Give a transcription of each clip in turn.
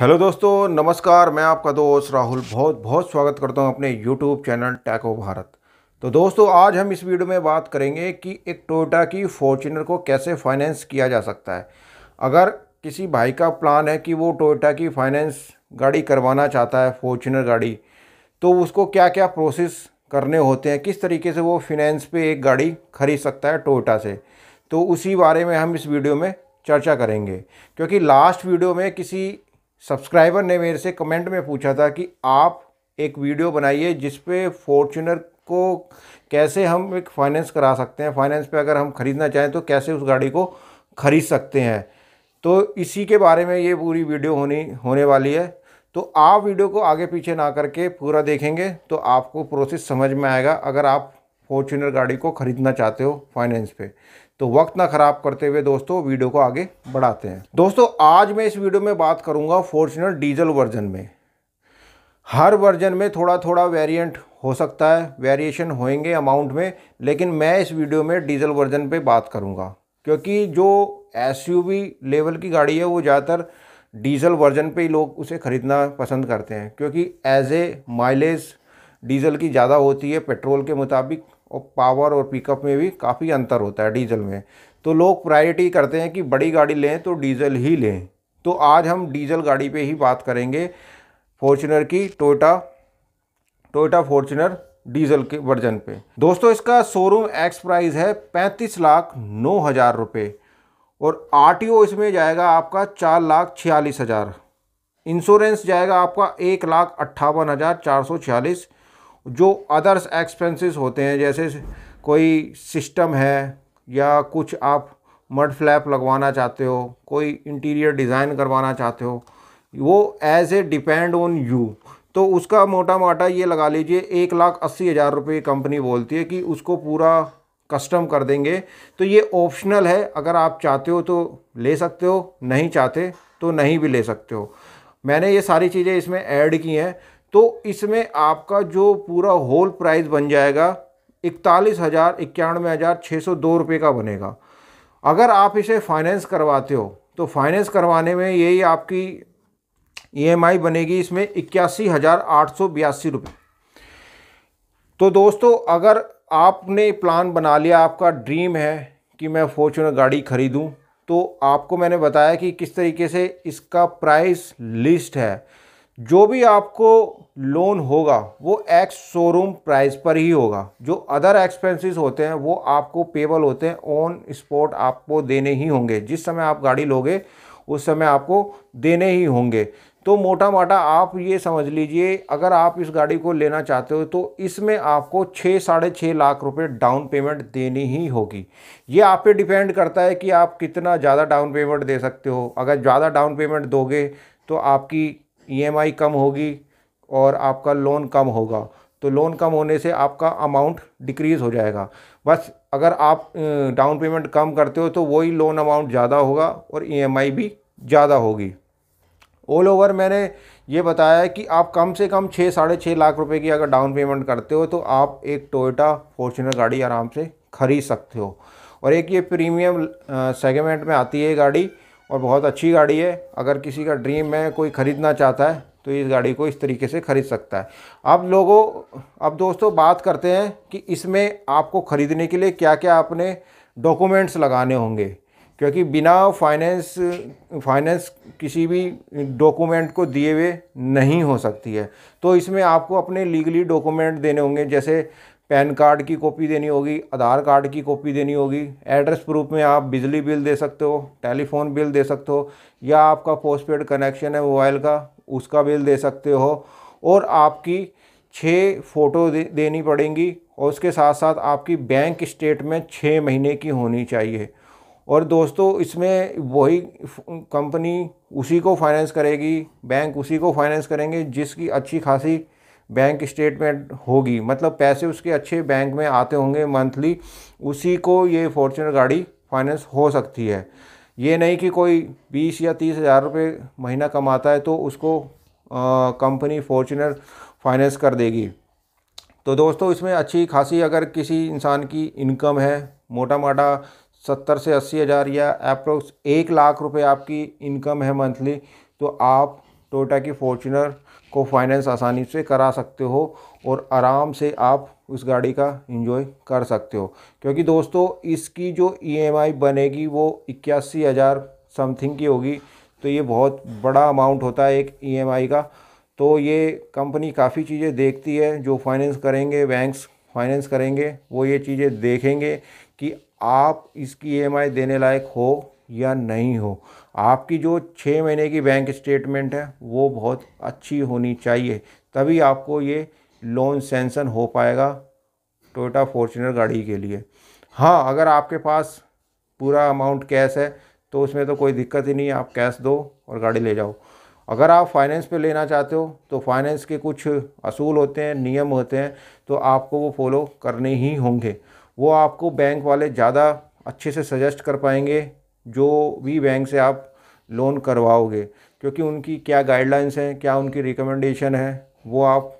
hello दोस्तों नमस्कार मैं आपका दोस्त राहुल बहुत बहुत स्वागत करता हूं अपने यूट्यूब चैनल टैको भारत तो दोस्तों आज हम इस वीडियो में बात करेंगे कि एक टोयोटा की फॉर्चूनर को कैसे फाइनेंस किया जा सकता है अगर किसी भाई का प्लान है कि वो टोयोटा की फाइनेंस गाड़ी करवाना चाहता है फॉर्चूनर गाड़ी तो उसको क्या क्या प्रोसेस करने होते हैं किस तरीके से वो फिनेंस पे एक गाड़ी खरीद सकता है टोयोटा से तो उसी बारे में हम इस वीडियो में चर्चा करेंगे क्योंकि लास्ट वीडियो में किसी सब्सक्राइबर ने मेरे से कमेंट में पूछा था कि आप एक वीडियो बनाइए जिस पे फॉर्चूनर को कैसे हम एक फाइनेंस करा सकते हैं फाइनेंस पे अगर हम ख़रीदना चाहें तो कैसे उस गाड़ी को ख़रीद सकते हैं तो इसी के बारे में ये पूरी वीडियो होनी होने वाली है तो आप वीडियो को आगे पीछे ना करके पूरा देखेंगे तो आपको प्रोसेस समझ में आएगा अगर आप फॉर्चुनर गाड़ी को ख़रीदना चाहते हो फाइनेंस पे तो वक्त ना ख़राब करते हुए दोस्तों वीडियो को आगे बढ़ाते हैं दोस्तों आज मैं इस वीडियो में बात करूँगा फॉर्चुनर डीजल वर्जन में हर वर्जन में थोड़ा थोड़ा वेरिएंट हो सकता है वेरिएशन होएंगे अमाउंट में लेकिन मैं इस वीडियो में डीजल वर्जन पे बात करूँगा क्योंकि जो एस लेवल की गाड़ी है वो ज़्यादातर डीजल वर्जन पे ही लोग उसे ख़रीदना पसंद करते हैं क्योंकि एज ए माइलेज डीजल की ज़्यादा होती है पेट्रोल के मुताबिक और पावर और पिकअप में भी काफ़ी अंतर होता है डीजल में तो लोग प्रायोरिटी करते हैं कि बड़ी गाड़ी लें तो डीजल ही लें तो आज हम डीजल गाड़ी पे ही बात करेंगे फॉर्चुनर की टोयोटा टोयोटा फॉर्चुनर डीजल के वर्जन पे दोस्तों इसका शोरूम एक्स प्राइस है पैंतीस लाख नौ हज़ार रुपये और आर इसमें जाएगा आपका चार लाख छियालीस हज़ार इंश्योरेंस जाएगा आपका एक लाख अट्ठावन हज़ार चार सौ छियालीस जो अदर्स एक्सपेंसेस होते हैं जैसे कोई सिस्टम है या कुछ आप मड फ्लैप लगवाना चाहते हो कोई इंटीरियर डिज़ाइन करवाना चाहते हो वो as a depend on you तो उसका मोटा मोटा ये लगा लीजिए एक लाख अस्सी हज़ार रुपये कंपनी बोलती है कि उसको पूरा कस्टम कर देंगे तो ये ऑप्शनल है अगर आप चाहते हो तो ले सकते हो नहीं चाहते तो नहीं भी ले सकते हो मैंने ये सारी चीज़ें इसमें ऐड की हैं तो इसमें आपका जो पूरा होल प्राइस बन जाएगा इकतालीस हज़ार इक्यानवे हज़ार छः सौ दो रुपये का बनेगा अगर आप इसे फाइनेंस करवाते हो तो फाइनेंस करवाने में यही आपकी ईएमआई e बनेगी इसमें इक्यासी हज़ार आठ सौ बयासी रुपये तो दोस्तों अगर आपने प्लान बना लिया आपका ड्रीम है कि मैं फॉर्चूनर गाड़ी ख़रीदूँ तो आपको मैंने बताया कि किस तरीके से इसका प्राइस लिस्ट है जो भी आपको लोन होगा वो एक्स शोरूम प्राइस पर ही होगा जो अदर एक्सपेंसेस होते हैं वो आपको पेबल होते हैं ऑन स्पॉट आपको देने ही होंगे जिस समय आप गाड़ी लोगे उस समय आपको देने ही होंगे तो मोटा मोटा आप ये समझ लीजिए अगर आप इस गाड़ी को लेना चाहते हो तो इसमें आपको छः साढ़े छः लाख रुपए डाउन पेमेंट देनी ही होगी ये आप पे डिपेंड करता है कि आप कितना ज़्यादा डाउन पेमेंट दे सकते हो अगर ज़्यादा डाउन पेमेंट दोगे तो आपकी ईएमआई e कम होगी और आपका लोन कम होगा तो लोन कम होने से आपका अमाउंट डिक्रीज़ हो जाएगा बस अगर आप डाउन पेमेंट कम करते हो तो वही लोन अमाउंट ज़्यादा होगा और ईएमआई e भी ज़्यादा होगी ऑल ओवर मैंने ये बताया है कि आप कम से कम छः साढ़े छः लाख रुपए की अगर डाउन पेमेंट करते हो तो आप एक टोयोटा फॉर्चुनर गाड़ी आराम से खरीद सकते हो और एक ये प्रीमियम सेगमेंट में आती है गाड़ी और बहुत अच्छी गाड़ी है अगर किसी का ड्रीम है कोई ख़रीदना चाहता है तो इस गाड़ी को इस तरीके से ख़रीद सकता है अब लोगों अब दोस्तों बात करते हैं कि इसमें आपको ख़रीदने के लिए क्या क्या आपने डॉक्यूमेंट्स लगाने होंगे क्योंकि बिना फाइनेंस फाइनेंस किसी भी डॉक्यूमेंट को दिए हुए नहीं हो सकती है तो इसमें आपको अपने लीगली डॉक्यूमेंट देने होंगे जैसे पैन कार्ड की कॉपी देनी होगी आधार कार्ड की कॉपी देनी होगी एड्रेस प्रूफ में आप बिजली बिल दे सकते हो टेलीफोन बिल दे सकते हो या आपका पोस्टपेड कनेक्शन है मोबाइल का उसका बिल दे सकते हो और आपकी छः फ़ोटो दे, देनी पड़ेंगी और उसके साथ साथ आपकी बैंक स्टेटमेंट छः महीने की होनी चाहिए और दोस्तों इसमें वही कंपनी उसी को फाइनेंस करेगी बैंक उसी को फाइनेंस करेंगे जिसकी अच्छी खासी बैंक स्टेटमेंट होगी मतलब पैसे उसके अच्छे बैंक में आते होंगे मंथली उसी को ये फॉर्चुनर गाड़ी फाइनेंस हो सकती है ये नहीं कि कोई बीस या तीस हज़ार रुपये महीना कमाता है तो उसको कंपनी फॉर्चुनर फाइनेंस कर देगी तो दोस्तों इसमें अच्छी खासी अगर किसी इंसान की इनकम है मोटा मोटा सत्तर से अस्सी हज़ार या अप्रोक्स एक लाख रुपए आपकी इनकम है मंथली तो आप टोयोटा की फॉर्चुनर को फाइनेंस आसानी से करा सकते हो और आराम से आप उस गाड़ी का इंजॉय कर सकते हो क्योंकि दोस्तों इसकी जो ईएमआई e बनेगी वो इक्यासी हज़ार समथिंग की होगी तो ये बहुत बड़ा अमाउंट होता है एक ईएमआई e का तो ये कंपनी काफ़ी चीज़ें देखती है जो फाइनेंस करेंगे बैंक्स फाइनेंस करेंगे वो ये चीज़ें देखेंगे कि आप इसकी ई e देने लायक हो या नहीं हो आपकी जो छः महीने की बैंक स्टेटमेंट है वो बहुत अच्छी होनी चाहिए तभी आपको ये लोन सेंसन हो पाएगा टोयोटा फॉर्चुनर गाड़ी के लिए हाँ अगर आपके पास पूरा अमाउंट कैश है तो उसमें तो कोई दिक्कत ही नहीं है आप कैश दो और गाड़ी ले जाओ अगर आप फाइनेंस पे लेना चाहते हो तो फाइनेंस के कुछ असूल होते हैं नियम होते हैं तो आपको वो फॉलो करने ही होंगे वो आपको बैंक वाले ज़्यादा अच्छे से सजेस्ट कर पाएंगे जो भी बैंक से आप लोन करवाओगे क्योंकि उनकी क्या गाइडलाइंस हैं क्या उनकी रिकमेंडेशन है वो आप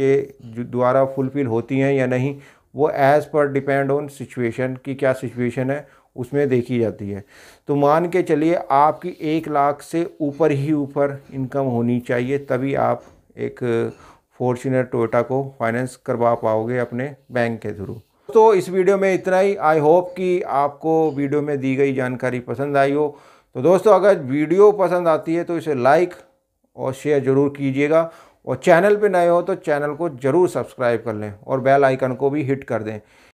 के द्वारा फुलफ़िल होती हैं या नहीं वो as per depend on situation की क्या सिचुएशन है उसमें देखी जाती है तो मान के चलिए आपकी एक लाख से ऊपर ही ऊपर इनकम होनी चाहिए तभी आप एक फॉर्चुनर टोयोटा को फाइनेंस करवा पाओगे अपने बैंक के थ्रू तो इस वीडियो में इतना ही आई होप कि आपको वीडियो में दी गई जानकारी पसंद आई हो तो दोस्तों अगर वीडियो पसंद आती है तो इसे लाइक और शेयर ज़रूर कीजिएगा और चैनल पे नए हो तो चैनल को ज़रूर सब्सक्राइब कर लें और बेल आइकन को भी हिट कर दें